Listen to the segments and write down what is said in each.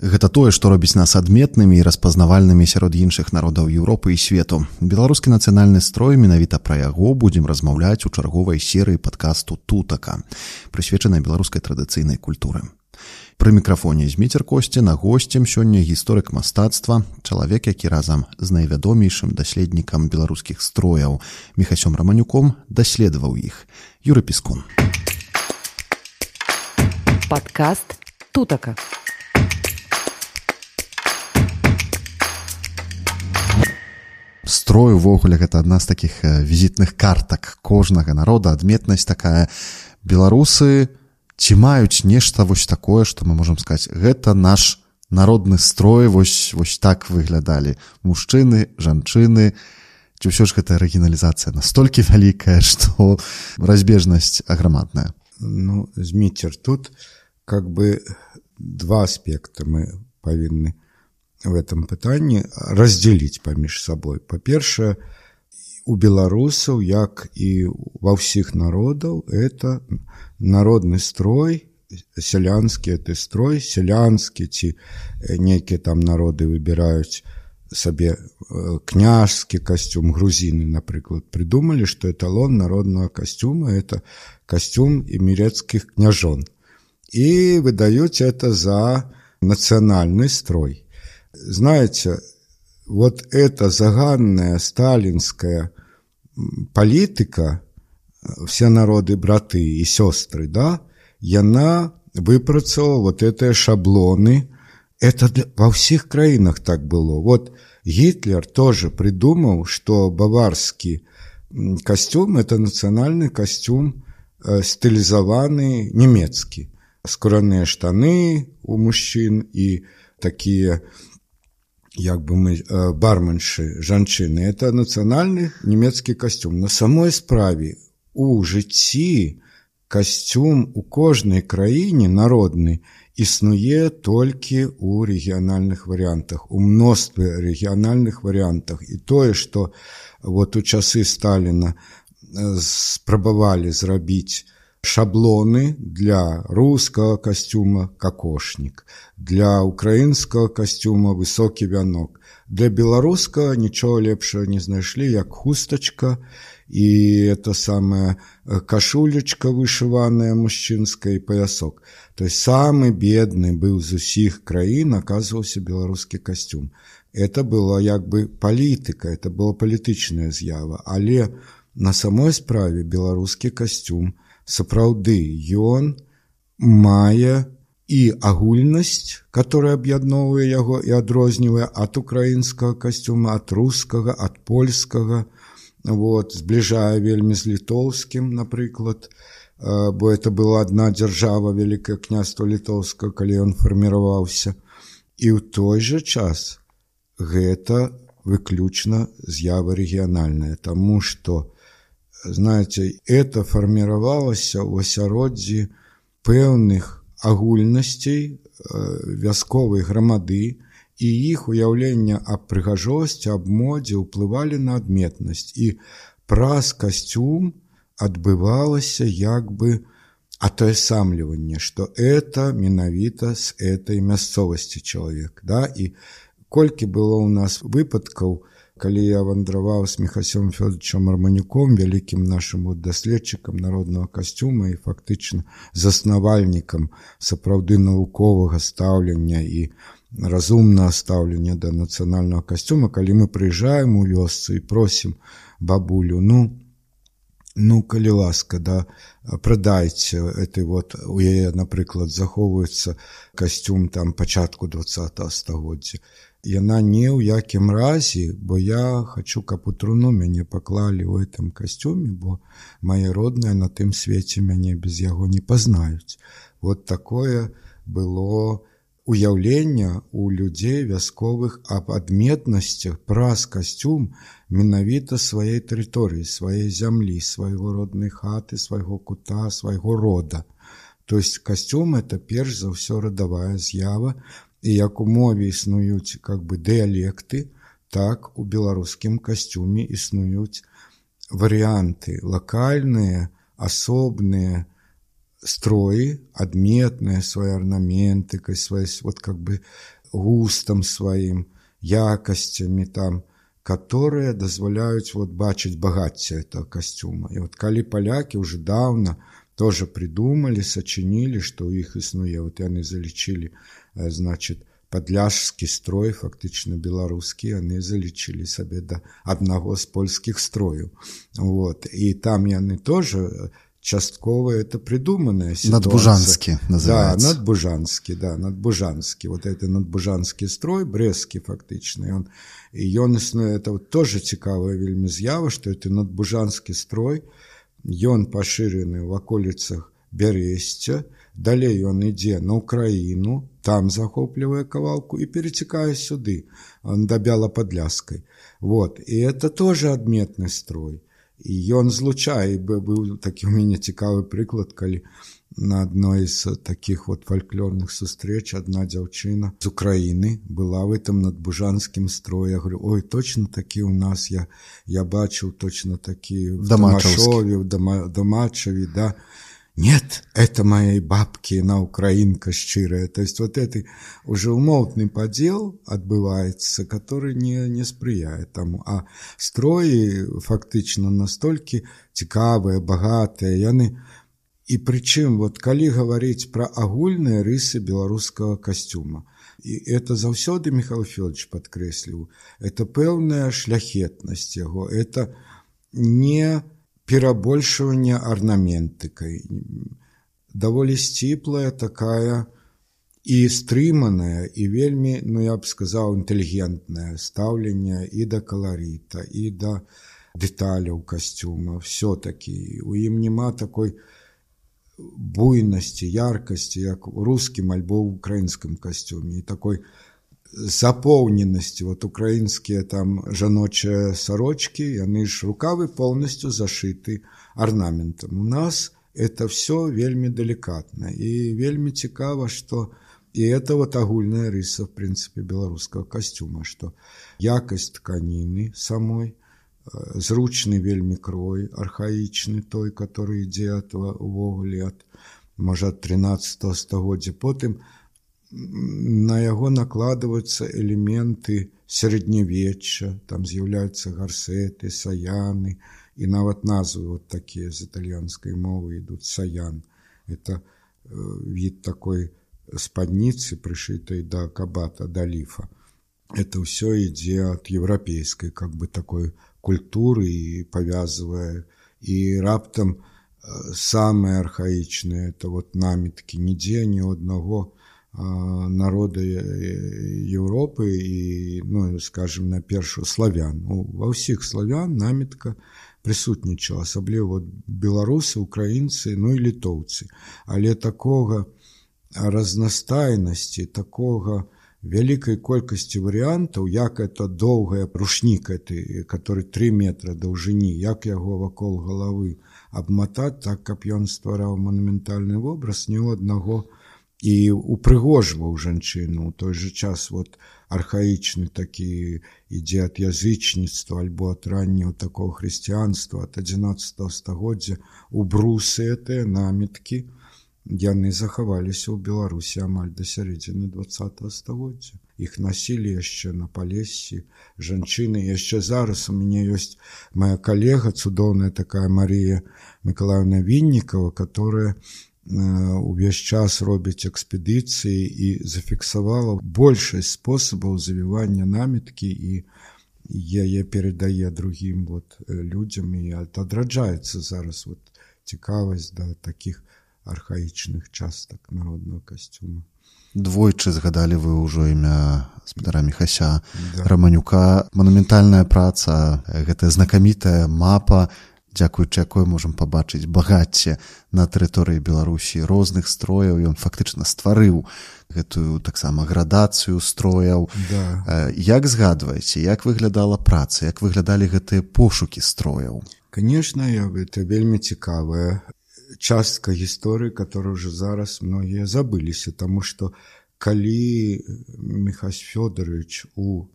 Гэта тое, што робіць нас адметнымі і распазнавальнымі сярод іншых народаў Еўропы і свету. Беларускі нацыянальны строй менавіта пра яго будзем размаўляць у чарговай серыі падкасту тутака, прысвечанай беларускай традыцыйнай культуры. Пры мікрафоне зміцер косці на госцем сёння гісторык мастацтва, чалавек, які разам з найвядомейшым даследнікам беларускіх строяў мехасём раманюком даследаваў іх юрыпіскун. Падкаст тутака строй увогуле гэта адна з такіх э, візітных картак кожнага народа адметнасць такая беларусы ці маюць нешта вось такое што мы можемм сказаць гэта наш народны строй вось вось так выглядалі мужчыны жанчыны ці ўсё ж гэта арыгіналізацыя настолькі вялікая што разбежнасць аграмадная ну зміцер тут как бы два аспекты мы павінны в этом пытанні разделить паміж собой. па-першае у беларусаў як і во ўсіх народаў это народны строй сялянскі ты строй сялянскі ці э, нейкія там народы выбіраюць сабе э, княжскі касцюм грузины напрыклад придумали что эталон народного костюма это костюм эмирецких княжон и выдаюць это за нацыянальны строй знаете, вот эта заганная сталинская политика э, «все народы браты и сестры», да, и она выпрацала вот эти шаблоны. Это для, во всех краинах так было. Вот Гитлер тоже придумал, что баварский костюм – это национальный костюм, э, стилизованный немецкий. Скромные штаны у мужчин и такие як бы мы барменшы жанчыны это нацыянальны нямецкі касцюм на самой справе у жыцці костюм у кожнай краіне народны існуе толькі у рэгіянальных варыянтах у мностве рэгіянальных варыянтах і тое што вот у часы сталина спрабавалі зрабіць шаблоны для русского костюма кокошник, для украинского костюма высокий венок, Для белорусского ничего лепшего не нашли, як хусточка и это самая э, кашулечка вышиваная мужчинская и поясок. То есть самый бедный был из усіх краін оказывался белорусский костюм. Это была як бы политика, это была палітычная з'ява, але на самой справе белорусский костюм – сапраўды ён мае і агульнасць, которая аб'ядноўвае яго і адрознівае ад украінскага касцюма, ад рускага, ад польскага, вот, збліжае вельмі з літоўскім, напрыклад, э, бо это была одна дзяржава вялікае княства літоўска, калі ён фарміраваўся. І ў той жа час гэта выключна з'ява рэгіянальная, таму што знаце это фарміравалася ў асяроддзі пэўных агульнасцей э, вясковай грамады і іх уяўлення аб прыгажосці аб модзе ўплывалі на адметнасць і праз касцюм адбывалася як бы а тоесамліванне што это менавіта з этой мясцовасці чалавек да і колькі было ў нас выпадкаў у Калі я вандраваў з мехасём Фёдчам арманюком, вялікім нашым даследчыкам народного касцюма і фактычна заснавальнікам сапраўды навуковага стаўлення і разумнага стаўлення да нацыянальнага касцюма, калі мы прыїжджаем у вёсцы і просім бабулю, ну, ну калі ласка да прадайце этой вот у яе напрыклад захоўваецца касцюм там пачатку два стагоддзя яна не ў якім разе, бо я хачу, каб у труну мяне паклалі ў гэтым касцюме, бо мае родныя на тым свеце мяне без яго не пазнаюць. Вот такое было уяўленне у людзей вясковых аб адметнасцях праз касцюм менавіта сваёй тэрыторыі, сваёй зямлі, свайго роднай хаты, свайго кута, свайго рода. То есть касцюм это перш за ўсё радавая з'ява, І як у мові існують как би, діалекти, так у білоруському костюмі існують варіанти локальні, особні строи, отметные свои орнаментикой, своей, вот как бы густом своим, якостями там, которые дозволяют вот бачить богатство этого костюма. И вот коли поляки уже давно тоже придумали, сочинили, что у их існує, вот не залечили значит падляжскі строй фактично беларускі они залічылі себе до одного з польских строяў вот и там яны тоже частково это придуманная ситуация надбужанский называется да, надбужанский да надбужанский вот это надбужанский строй брестский фактично и он і ён існуе это вот тоже цікавая вельмі з'ява что это надбужанский строй и он ў в околицах і Далі він йде на Україну, там захоплює Ковалку і перетікає сюды э, до бяло Вот. І это тоже адметний строй. І він бы був такий у мене цікавий приклад, коли на одной из э, таких вот фольклорных сустреч одна девчина с Украины была в этом надбужанском строе. Я говорю, ой, точно такие у нас, я, я бачил точно такие в Домашове, в Дома, да нет, это моей бабки, на украинка щирая. То есть вот это уже умовный подел отбывается, который не, не спрыяе таму. А строі фактично настолько цікавыя, багатыя, яны и причем вот калі говорить про агульныя рысы белорусского костюма и это заўсёды Михаил Фёдович подкреслил, Это полная шляхетность его, это не перабольшвання арнаментыкай. довольно сціплая такая и стриманная и вельми ну я б сказаў, інтэлігентнае стаўленне і да каларыта, і да дэталяў костюма все-таки у ім няма такой буйности яркости как в русском альбо ў украінскім касцюме і такой запоўненасці вот украінскія там жаночыя сарочки яны ж рукавы полностью зашыты арнаментам у нас это все вельмі далікатна і вельмі цікава что і это вот агульная рыса в принципе беларускага касцюма что якасць тканіны самой э, зручны вельмі крой архаічны той который ідзе от увогуле от можа 13 стагоддзя потым у на яго накладваюцца элементы сярэднявечча, там з'яўляюцца гарсеты, саяны і нават назвы вот такія з італьянскай мовы ідуць саян. Это э, вид такой спадницы, пришитой до кабата, до лифа. Это все идея от европейской как бы такой культуры и повязывая. И раптом э, самые архаичные это вот намитки нигде ни одного народы э, Европы і ну, скажем на першую славян ну, ва ўсіх славян намітка прысутнічала асабліва беларусы украінцы ну і літоўцы але такога разнастайнасці такога вялікай колькасці варыянтаў як это доўгая прушніка ты который три метра даўжыні як яго вакол головавы абмататьць так каб ён ствараў манументальны вобраз не ў аднаго у і упрыгожваў жанчыну у той же час вот архаічны такі ідзе ад язычніцтва альбо ад ранняў такого хрысціянства от 11 стагоддзя у брусы гэтыя наміткі яны захаваліся ў беларусі амаль да сярэдзіны два стагоддзя іх насілі яшчэ на палесе жанчыны яшчэ зараз у мяне ёсць моя калега цудоўная такая Марія Миколаевна Винникова которая увесь час робіць экспедыцыі і зафіксавала большасць спосабаў завівання наміткі і яе перадае другім вот людзям і адраджаецца зараз вот цікавасць да таких архаічных частак народного касцюма двойчы згадалі вы ўжо імя спадара мехася да. раманюка манументальная праца гэтая знакамітая мапа дзякуючы якой можам пабачыць багацце на тэрыторыі беларусі розных строяў ён фактычна стварыў гэтую таксама градацыю строяў да. як згадваеце як выглядала праца як выглядалі гэтыя пошукі строяў конечно гэта вельмі цікавая частка гісторыі которая уже зараз многія забыліся тому что калі михас федорович у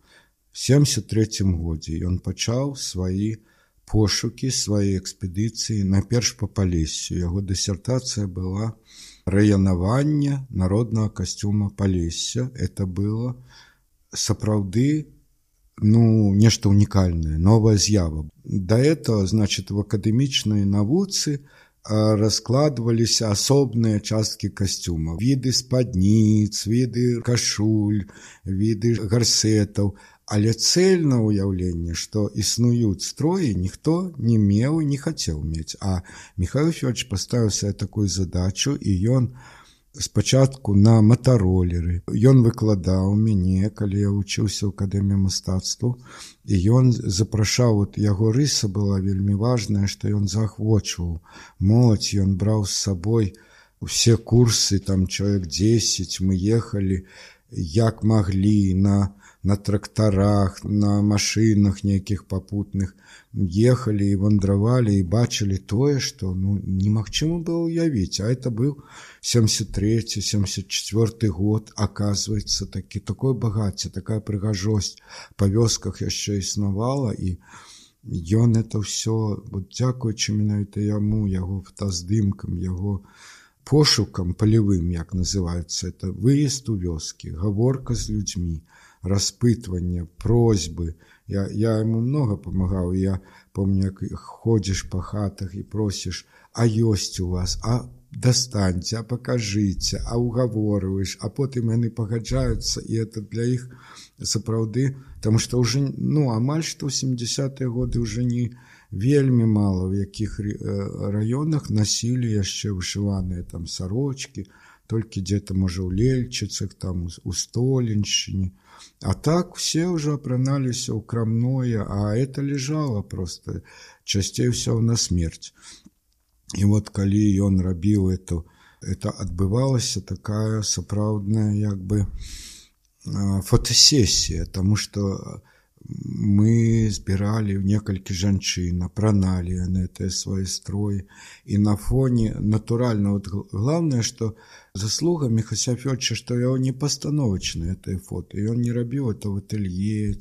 73 годзе ён пачаў свои на пошукі сваёй экспедыцыі перш па палесю яго дысертацыя была раянаванне народнага касцюма палесся это было сапраўды ну нешта унікальнае новая з'ява да этого значит в акадэмічнай навуцы а, раскладваліся асобныя часткі касцюма віды спадніц віды кашуль віды гарсетаў а Але цельна ўяўленне, што існуюць строі ніхто не меў і не хацеў мець. А Михаил Фёдович паставіўся такую задачу і ён спачатку на матаролеры. Ён выкладаў мяне, калі я вучыўся ў акадэміі мастацтву і ён запрашаў от, яго рыса была вельмі важная, што ён заахвочваў моладзь, ён браў з сабой усе курсы, там чалавек 10 мы ехалі як маглі на, на тракторах, на машинах неких попутных ехали и вандровали и бачили тое, что ну, не мог чему было ўявіць, а это быў 73 74 год оказывается такі такое багацце, такая прыгажосць па вёсках и сновала, и он это все вот, дзякуючы менавіта яму его фотаздымкам его пошукам полевым, как называется, это выезд у вёскі, гаворка с людьми распытывания, просьбы. Я, я ему много помогал. Я помню, як ходишь по хатах и просишь, а есть у вас, а достаньте, а покажите, а уговорываешь, а потом они погаджаются и это для их сапраўды, потому что уже, ну, амаль что 70-е годы уже не вельми мало в каких э, районах носили еще вышиванные там сорочки, только где то можа у лельчыцах там у столеншчыне а так все уже опронались укромное, а это лежало просто частей ўсё на смерть. И вот калі он робил эту это адбывалася такая сапраўдная как бы э, фотосессия, потому что мы збіралі некалькі жанчын апраналі гэтыя свае строі і на фоне натуральна вот главное что заслуга мехасяфёча что яго не пастановачна этой фото он не рабіў это в ателье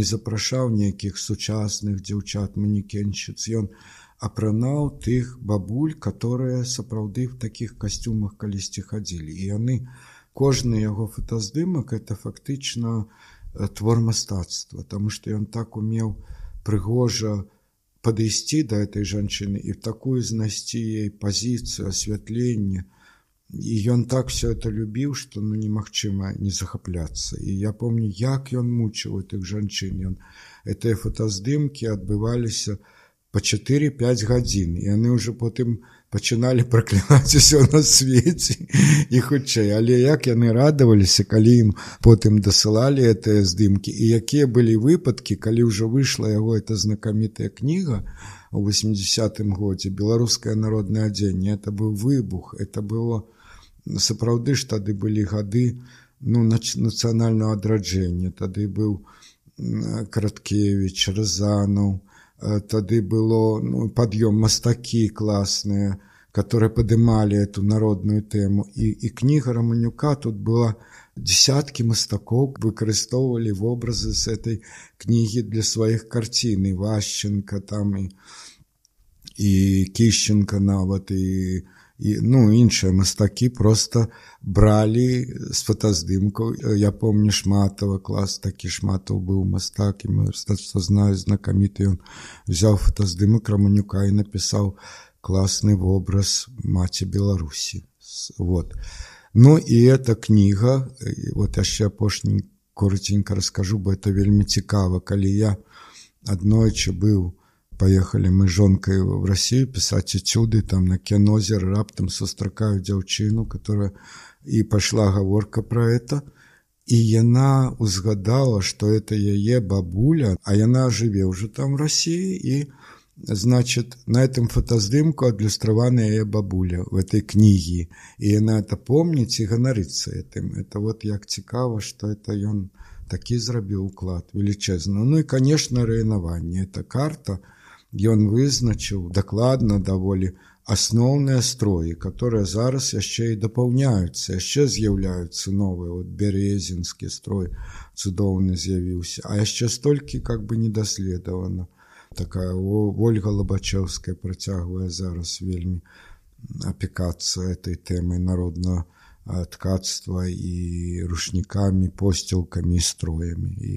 не запрашаў нейкіх сучасных дзяўчат манекенщиц, ён апранаў тых бабуль которые сапраўды в таких касцюмах калісьці хадзілі і яны кожны яго фотаздымак это фактычна у Э, твор мастацтва, таму што ён так умел пригожа падысці до этой женщины и в такую знайсці ей пазіцыю асвятленне. и он так все это любил, что ну немагчыма не а захапляцца. И я помню, як он мучил этих женщин, он гэтыя фотаздымкі отбывались по 4-5 гадзін. І яны ўжо потом починалі праклінаць усё на свеце і хутчэй але як яны радаваліся калі ім потым дасылалі гэтыя здымкі і якія былі выпадкі калі ўжо выйшла яго эта знакамітая кніга у 80 годзе беларускае народнае адзенне это быў выбух это было сапраўды ж тады былі гады ну нацыянального адраджэння тады быў караткевич рызанаў у Э, тады было ну, подъем, мастаки классные, которые падымалі эту народную тему, и і кніга раманюка тут была десятки мастаков мастакоў в образы с этой книги для своих карцін і вашченко там и и кішченко нават і І, ну, інші мастаки просто брали з фотоздимку. Э, я пам'ятаю Шматова клас, такий Шматов був мистак, і мистецтво знаю, знакомитий. Він взяв фотоздимок Романюка і написав класний образ маті Білорусі. Вот. Ну і эта книга, э, вот я ще апошні коротенько розкажу, бо це вельми цікаво, коли я аднойчы быў Поехали мы жонкай в Россию писать эцюды там на кенозер раптам сустракаю дзяўчыну, которая и пошла гаворка про это. и яна узгадала, что это яе бабуля, а яна жыве уже там в России и значит на этом фотаздымку адлюстравана яе бабуля в этой книге и яна это помнит и гонорится этим это вот як цікаво, что это ён такие зрабіў уклад велічэзна ну и конечно рэйнаванне это карта ён вызначыў дакладна даволі асноўныя строі, которые зараз яшчэ і дапаўняюцца, яшчэ з'яўляюцца новыя вот бярэзінскі строй цудоўны з'явіўся, а яшчэ столькі как бы недаследавана. Такая Ольга Лабачеўская працягвае зараз вельмі апекацца этой тэмай народного а, ткацтва і рушнікамі посцілкамі строямі і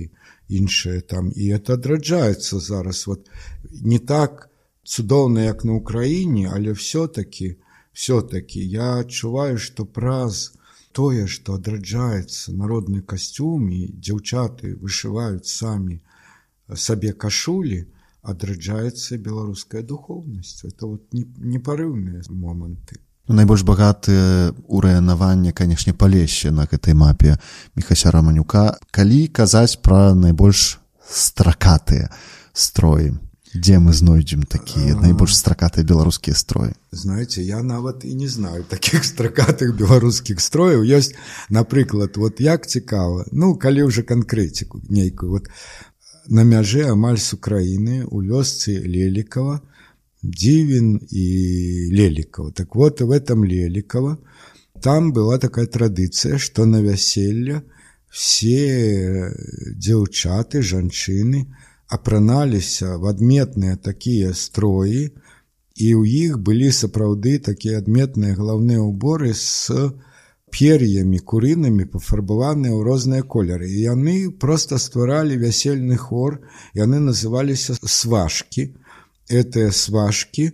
іншае там і это адраджаецца зараз вот не так цудоўна, як на ўкраіне, але все-таки все-таки я адчуваю, что праз тое, что адраджаецца народны касцюм і дзяўчаты вышываюць самі сабе кашулі, адраджаецца беларуская духоўнасць. Это вот непарыўныя моманты. Ну, найбольш багатыя ўраянаванне, канешне, палеще на гэтай мапе Мехася Раманюка. Калі казаць пра найбольш стракатыя строі где мы знойдзем такія а. найбольш строкатые белорусские строі знаете я нават и не знаю таких строкатых белорусских строев. ёсць например, вот як цікава ну калі уже конкретику, нейкую вот на мяжы амаль з украіны у вёсцы Леликова. дзівін і лелікова так вот в этом Леликова там была такая традиция, что на веселье все э, дзяўчаты жанчыны апраналіся в адметныя такія строі і ў іх былі сапраўды такія адметныя галаўныя ўборы з пер'ямі курынамі пафарбаваныя ў розныя колеры і яны просто стваралі вясельны хор яны называліся свашки гэтыя свашки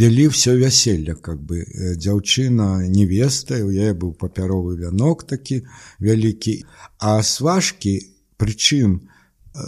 вялі ўсё вяселле как бы э, дзяўчына невеста у яе быў папяровы вянок такі вялікі а свашки прычым у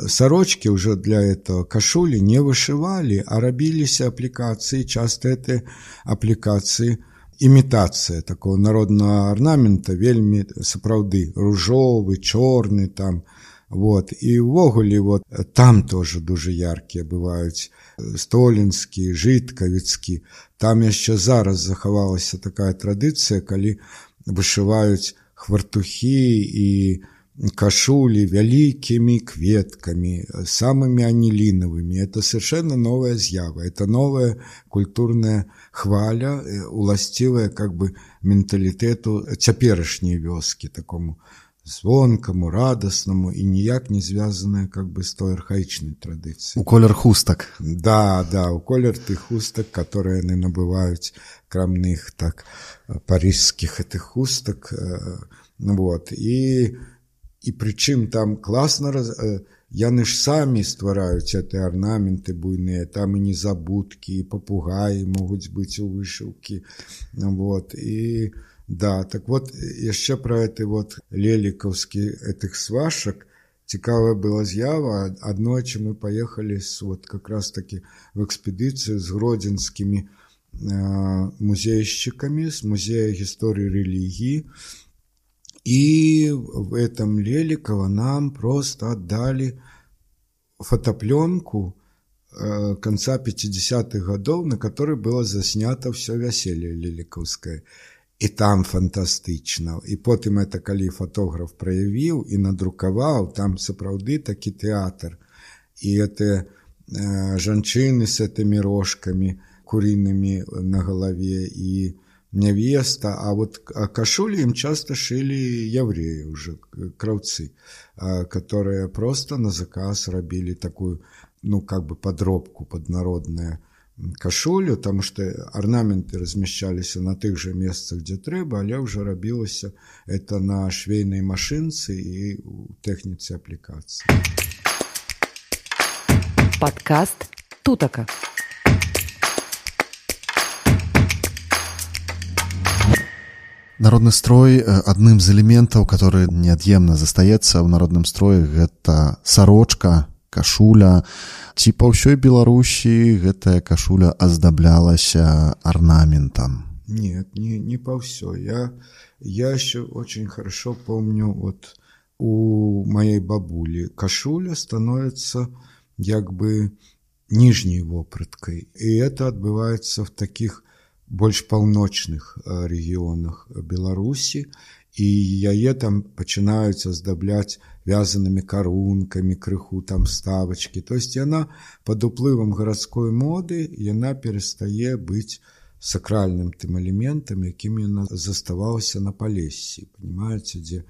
Сорочки уже для этого, кашули не вышивали, а робились аппликации, часто это аппликации имитация такого народного орнамента вельми сапраўды ружовы чорны там вот і ўвогуле вот там тоже дуже яркие бывают столінскі жыткавіцкі там яшчэ зараз захавалася такая традиция, калі вышивают хвартухи и кашули великими кветками, самыми анилиновыми. Это совершенно новая з'ява, это новая культурная хваля, э, уластивая как бы менталитету э, цяперашняй вёски такому звонкаму, радаснаму і ніяк не связанное как бы с той архаичной традицией. У колер хустак. Да, да, у колер тых хустак, которые яны набываюць крамных так э, парижских этих хустак, вот. И І причим там класно роз... Э, Яни ж самі створаються ті орнаменти буйні, там і незабудки, і попугаї можуть бути у вишивці. Вот. І, да, так вот ще про ці от леліковські цих свашок, Цікава була з'ява. Одночі а ми поїхали вот как раз таки в експедицію з гродзенськими э, музейщиками з музею історії релігії. И в этом Леликова нам просто отдали фотопленку э, конца 50-х годов, на которой было заснято все веселье Леликовское. И там фантастично. И потом это коли фотограф проявил и надруковал. там сапраўды такі театр. І це э, жанчыны с этими рожками куриными э, на голове, и невеста, а вот а кошули им часто шили евреи уже, кравцы, а, которые просто на заказ робили такую, ну, как бы подробку под кошулю, потому что орнаменты размещались размяшчаліся на тых жа месцах, дзе трэба, але ўжо рабілася это на швейной машинце и у тэхніцы аплікацыі. Падкаст тутака. народный строй э, адным з элементаў которые неад'емна застаецца ў народным строі гэта сарочка кашуля ці па ўсёй беларусі гэтая кашуля аздаблялася арнаментам нет не, не па ўсё я я еще очень хорошо помню вот у моей бабулі кашуля становится як бы ніжняй вопраткай і это адбываецца в таких в больш паўночных э, рэгіёнах э, беларусі і яе там пачынаюць аздабляць вязанымі карункамі крыху там ставачкі то есть яна под уплывам гарадской моды яна перастае быць сакральным тым элементам якім яна заставалася на палесе понимаете дзе у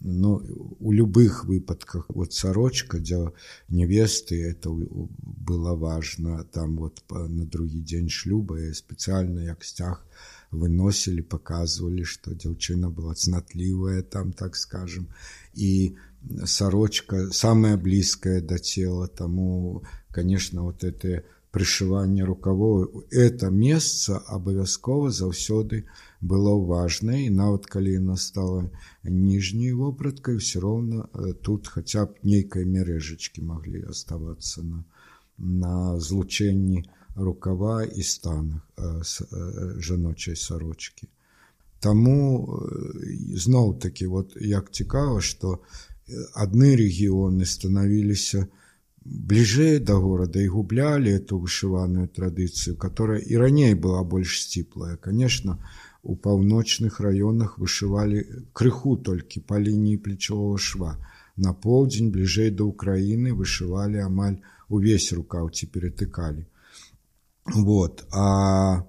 но ну, у любых выпадках, вот сорочка для невесты, это было важно, там вот на другий день шлюба я специально як стяг выносили, показывали, что девчина была цнотливая, там, так скажем, и сорочка самая близкая до тела, тому, конечно, вот это прышывання рукавоў это месца абавязкова заўсёды было важнае і нават калі яна стала ніжняй вопраткай все роўна э, тут хаця б нейкай мярэжачкі маглі аставацца на на злучэнні рукава і станах э, э, жаночай сарочкі Таму зноў такі вот як цікава што адны рэгіёны станавіліся ближе до города и губляли эту вышиванную традицию, которая и ранее была больше сціплая. Конечно, у паўночных раёнах вышивали крыху только по линии плечевого шва. На полдень ближе до Украины вышивали амаль у весь рукав теперь отыкали. Вот. А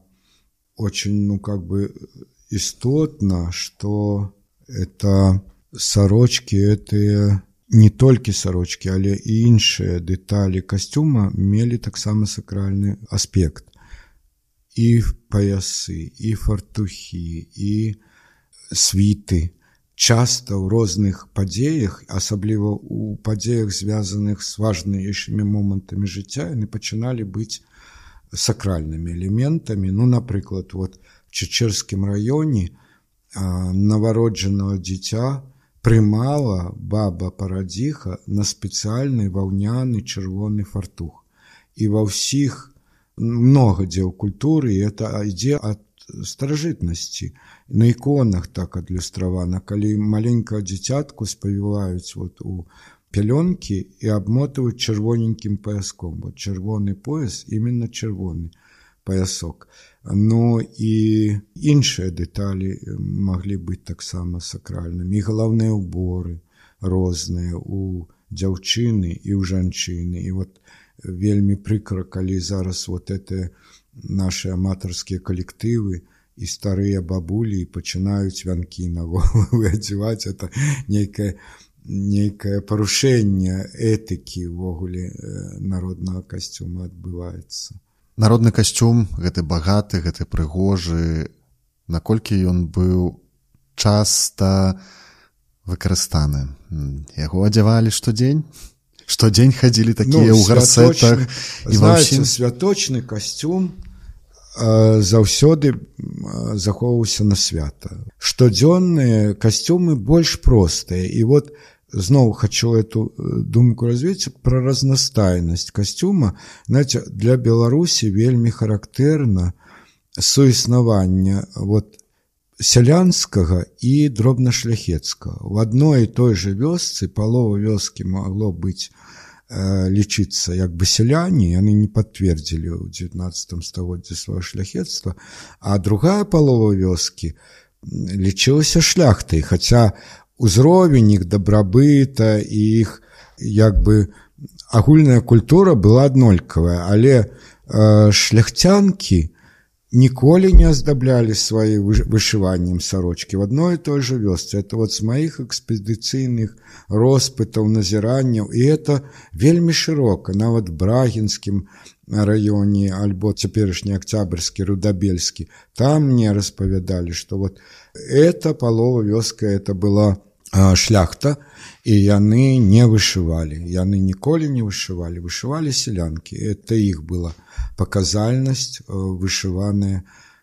очень, ну, как бы э, истотно, что это сорочки, это не толькі сарочкі, але і іншыя дэталі касцюма мелі таксама сакральны аспект. І паясы, і фартухі, і світы. Часта ў розных падзеях, асабліва у падзеях звязаных с важнейшымі момантамі жыцця, яны пачыналі быць сакральнымі элементамі. Ну, напрыклад, вот в чечерскім раёне а, навароджанага дзіця, Прымала баба парадзіха на спецыяльны ваўняны чырвоны фартух. І ва ўсіх много дзе ў культуры это ідзе ад старажытнасці. На іконах так адлюстравана, калі маленькага дзіцятку спавіваюць вот у пялёнкі і абмотваюць чырвоненькім паяском. Вот чырвоны пояс именно чырвоны. паясок. Ну і іншыя дэталі маглі быць таксама сакральнымі, галаўныя ўборы розныя у дзяўчыны і ў жанчыны. І вот вельмі прыкра, калі зараз вот это нашы аматарскія калектывы, старыя бабулі пачынаюць вянкі на головы адзяваць это нейкае нейкае парушэнне этыкі ўвогуле народнага касцюма адбываецца. народны касцюм гэты багаты гэты прыгожы наколькі ён быў часта выкарыстаны яго адзявалі штодзень штодзень хадзілі такія ну, ў ну, гарсэтах і ўсім... святочны касцюм а, заўсёды а, захоўваўся на свята штодзённыя касцюмы больш простыя і вот у знову хочу эту э, думку развіць про разностайность костюма, знаете, для беларусі вельми характерно суіснаванне вот сялянскага і дробнашляхецкага в адной і той же вёсцы палова вёскі могло быць э, лічыцца як бы сяляне яны не пацвердзілі ў 19 стагоддзе сваё шляхецтва а другая палова вёскі лічылася шляхтай хотя узровень іх дабрабыта і іх як бы агульная культура была аднолькавая, але э, шляхцянкі ніколі не аздаблялі свае вышываннем сарочкі в адной і той же вёсцы. Это вот з маіх экспедыцыйных роспытаў, назіранняў і это вельмі шырока, нават брагінскім районе, альбо цяперашні Октябрьский, рудабельскі там мне распавядалі что вот эта палова вёска это была а, шляхта і яны не вышывалі яны ніколі не вышывалі вышывалі селянкі это іх была паказальнасць э, вышываныя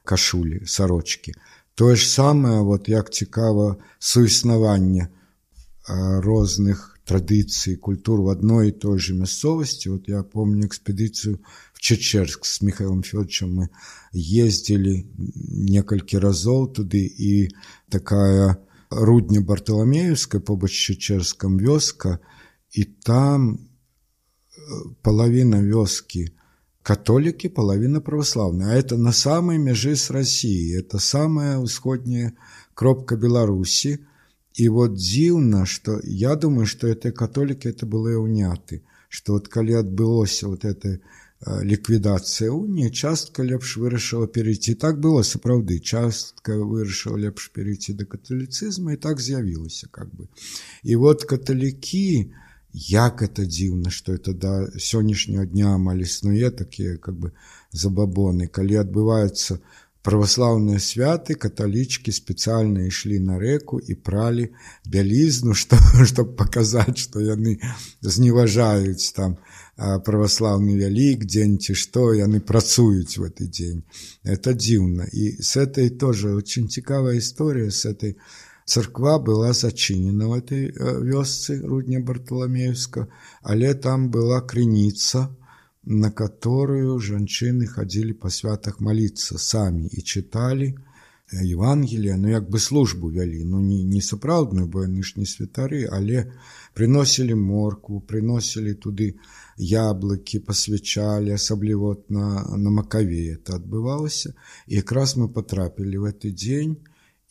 кашулі сарочки тое ж самае вот як цікава суіснаванне э, розных традыцый культур в одной и той же мясцовости вот я помню экспедицию в чечерск с михаилом федоровичем мы ездили некалькі разоў туды и такая Рудня Бартоломеевская, побач Чечерском вёска, и там э, половина вёски католики, половина православные. А это на самой меже с Россией, это самая усходняя кропка Беларуси. И вот дзіўна, что я думаю, что это католики это были уняты, что вот коли отбылось вот это ліквідація уніі, частка лепш вырашыла перейти. Так было сапраўды, частка вырашыла лепш перейти до католицизма и так з'явілася как бы. И вот католики, як это дзіўна, что это до сённяшняга дня амаль існуе такие как бы забабоны, калі адбываюцца православные святы католички спецыяльна шли на рэку і пралі бялізну што, што паказаць што яны зневажаюць там а, православны вялік дзень ці што яны працуюць в гэты дзень это дзіўна і с этой тоже очень цікавая історыя с этой царква была зачинена в этой э, вёсцы рудня барталамеевска але там была крыніца на которую женщины ходили по святах молиться сами и читали. Євангелія, э, ну бы службу вялі. Ну не, не сапраўдную, бо яны ж не святары, але приносили морку, приносили туды яблыкі, пасвячалі, асабліва на, на макаве это адбывалася. І якраз мы потрапілі в гэты дзень,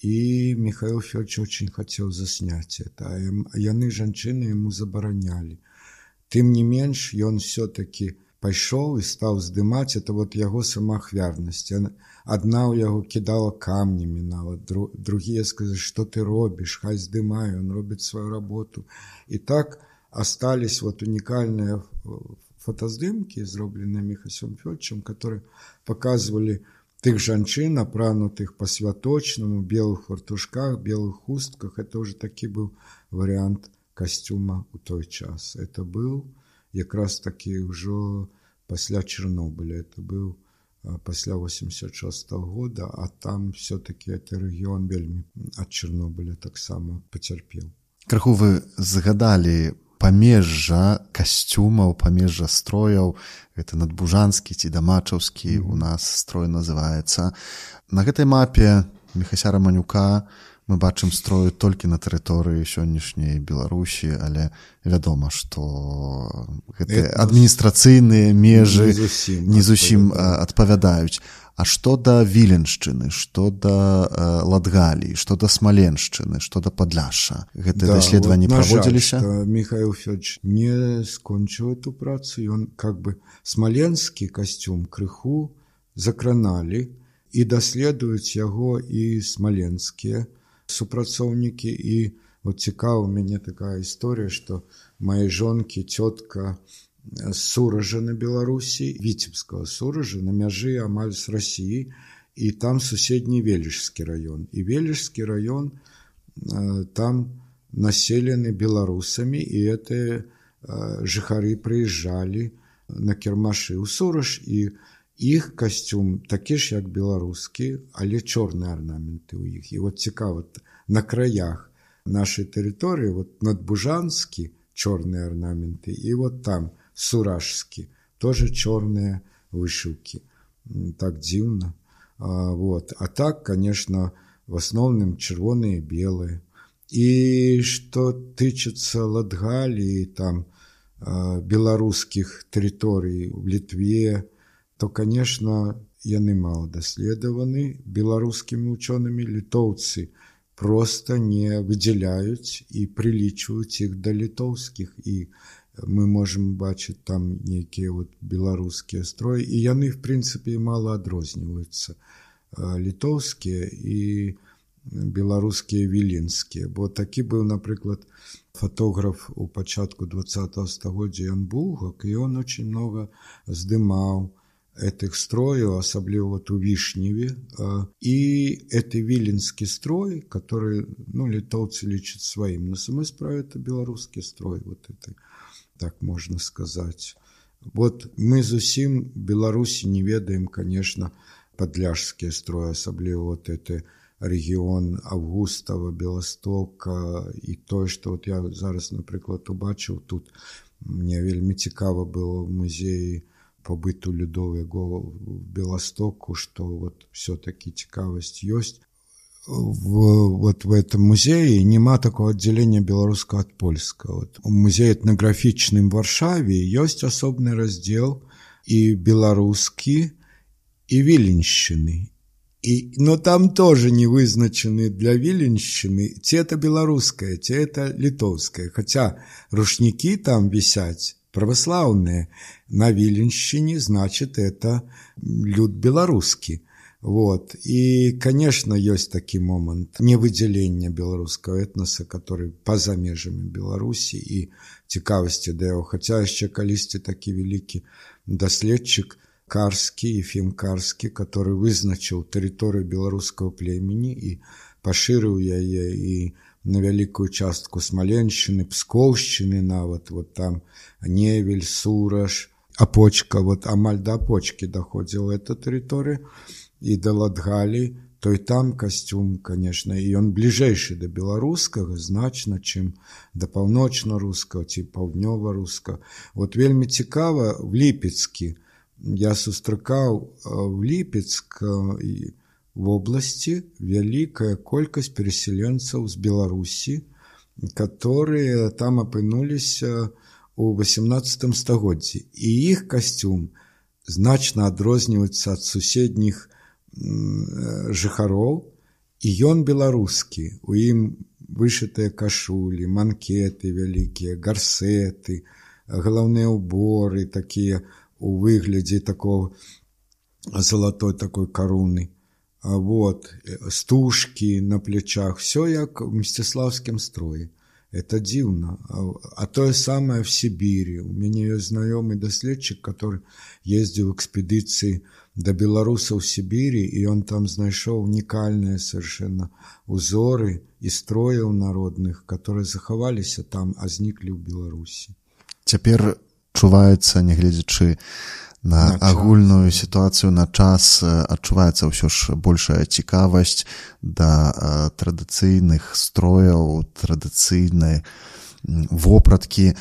і Михаил Федорович очень хотел заснять это. А яны жанчыны ему забаранялі. Тым не менш ён все-таки, пайшоў і стаў здымаць это вот яго самаахвярнасць адна ў яго кідала камнямі нават дру, другія сказаць что ты робіш хай здымаю он робіць сваю работу і так остались вот уникальныя фотаздымки зроблены михасем фёдчем которые показывали тых жанчын апранутых по святочнаму белых фартушках белых хустках это уже такі быў вариант костюма у той час это был у якраз такі ўжо пасля Чернобыля это быў пасля 86 года а там все-таки это рэгіён вельмі ад Чернобыля таксама пацярпеў крыху вы загадалі памежжа касцюмаў памежжа строяў это надбужанскі ці дамачаўскі у нас строй называецца на гэтай мапе мехася раманюка у мы бачым строю толькі на тэрыторыі сённяшняй беларусі але вядома што адміністрацыйныя межы зусім не зусім адпавядаюць А што да віленшчыны што да ладгалі што да смаленшчыны што да падляша гэты да, даследаванні вот, праводзіліся михаил Фёч не скончыў эту працу ён как бы смаленскі касцюм крыху закраналі і даследуюць яго і смаленскія то супрацоўнікі і вот цікава у мяне такая гісторыя што мае жонкі цётка суража на беларусі віцебского суража на мяжы амаль з россии і там суседні велішскі раён і велішскі раён там населены беларусамі і это э, жыхары прыязджалі на кірмашы ў сураж і у их костюм такі ж як беларускі, але чорныя арнаменты ў іх. І вот цікава на краях нашай тэрыторыі вот надбужанскі чорныя арнаменты і вот там суражскі тоже чорныя вышыўкі. Так дзіўна. А, вот. а так, конечно, в асноўным чырвоныя белыя. І што тычыцца Латгаліі там а, беларускіх тэрыторый у літве, то, конечно, яны мало даследаваны белорусскими учеными, литовцы просто не выделяют и прылічваюць их до литовских, и мы можем бачить там некие вот белорусские строі и яны в принципе мало адрозніваюцца а, литовские и белорусские віленскія Вот такі был, например, фотограф у пачатку два стагоддзя ён булгак і ён очень много сдымал гэтых строяў особливо вот у вішневе і а, это віленскі строй который ну літоўцы лічаць сваім на самой справе это беларускі строй вот это так можна сказаць вот мы зусім беларусі не ведаем конечно падляжскія строй особливо вот это рэгіон августава беластока і тое што вот я зараз напрыклад убачыў тут мне вельмі цікава было музеі у побыту в Белостоку что вот все-таки цікавасць есть в, вот в этом музее няма такого отделения белорусского от польского. Вот. музей музея в Варшаве есть особный раздел и беларускі и виленщины, И, но там тоже не вызначены для виленщины, те это белорусское, те это литовское. Хотя рушники там висять, православные. На Виленщине, значит, это люд белорусский. Вот. И, конечно, есть такі момант невыдзялення белорусского этноса, который па-за Беларуси и і цікавасці да яго, хаця яшчэ калісьці великий вялікі Карский карскі і фімкарскі, который вызначыў тэрыторыю беларускага племені і пашырыў ее и на вялікую частку Смоленщины, Псковщины, на вот вот там невель сураж апочка вот амаль да апочки даходзіла эта территория и до ладгалі то и там костюм, конечно и он ближайший до белорусского значна чем до полночно русского, типа паўднёва русского. вот вельмі цікава в Липецке, я сустракаў э, в ліпецк і э, в области великая колькасць переселенцев с беларусі которые там апынуліся э, у 18 стагоддзі и их костюм значна адрозніваецца от суседніх э, жыхароў и ён беларускі у ім вышитыя кашулі манкеты вялікія гарсеты галаўныя уборы такие, у выглядзе такого золотой такой каруны а вот, э, стужки на плечах, все як в мстиславському строї. Это дивно. А, а то же самое в Сибири. У меня есть знакомый доследчик, который ездил в экспедиции до белорусов в Сибири, и он там нашел уникальные совершенно узоры и строев народных, которые заховались а там, а зникли в Беларуси. Теперь чувается, чуваецца нягледзячы на агульную сітуацыю на час адчуваецца ўсё ж большая цікавасць да традыцыйных строяў традыцыйнай вопраткі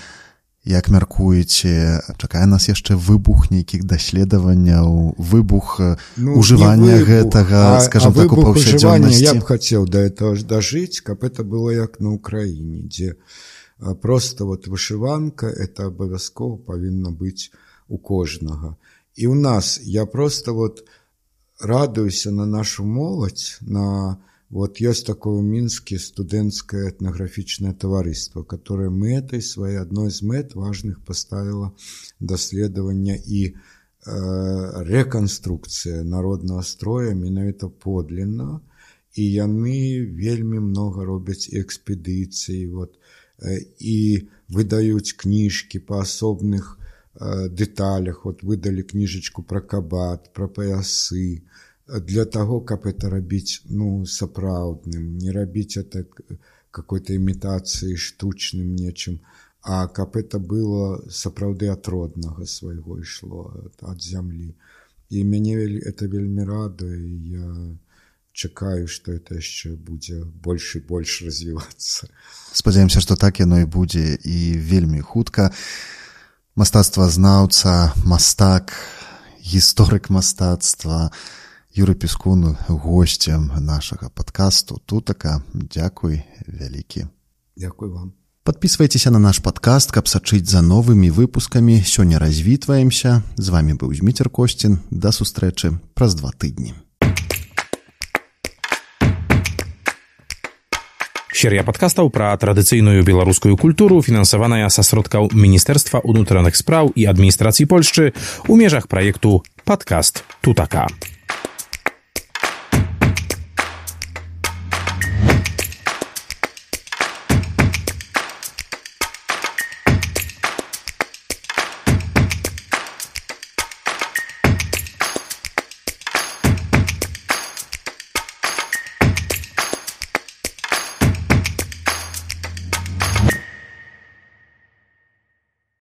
як мяркуеце чакае нас яшчэ выбух нейкіх даследаванняў выбух ну, ужывання выбух, гэтага а, скажем а так, я б хацеў да этого дажыць каб это было як на украіне дзе просто вот вышыванка это абавязкова павінна быць у кожного. І у нас я просто от радуюся на нашу молодь. на вот есть такое в Минске студентское этнографичное товариство, которое метой своей, одной из мет важных поставило доследование и э, реконструкция народного строя, менавіта подлинно, і яны вельми много робяць экспедыцый, вот, і выдаюць кніжкі па асобных деталях от выдалі кніжачку пра кабат пра паясы для того каб это рабіць ну сапраўдным не рабіць это какой-то імітацыі штучным нечым а каб это было сапраўды ад роднага свайго ішло ад зямлі і мяне это вельмі рада я чакаю что это яшчэ будзе больш і больш развівацца спадзяемся што так яно і будзе і вельмі хутка а мастацтва знаўца мастак гісторык мастацтва юры пескун гостцем нашага подкасту тутака дзякуй вялікі дзякуй вам подписывайтеся на наш подкаст каб сачыць за новымі выпускамі сёння развітваемся з вами быў зміцер костин да сустрэчы праз два тыдні Серыя падкастаў пра традыцыйную беларускую культуру фінансаваная са сродкаў міністэрства унутраных спраў і адміністрацыі Польшчы у межах праекту падкаст тутака.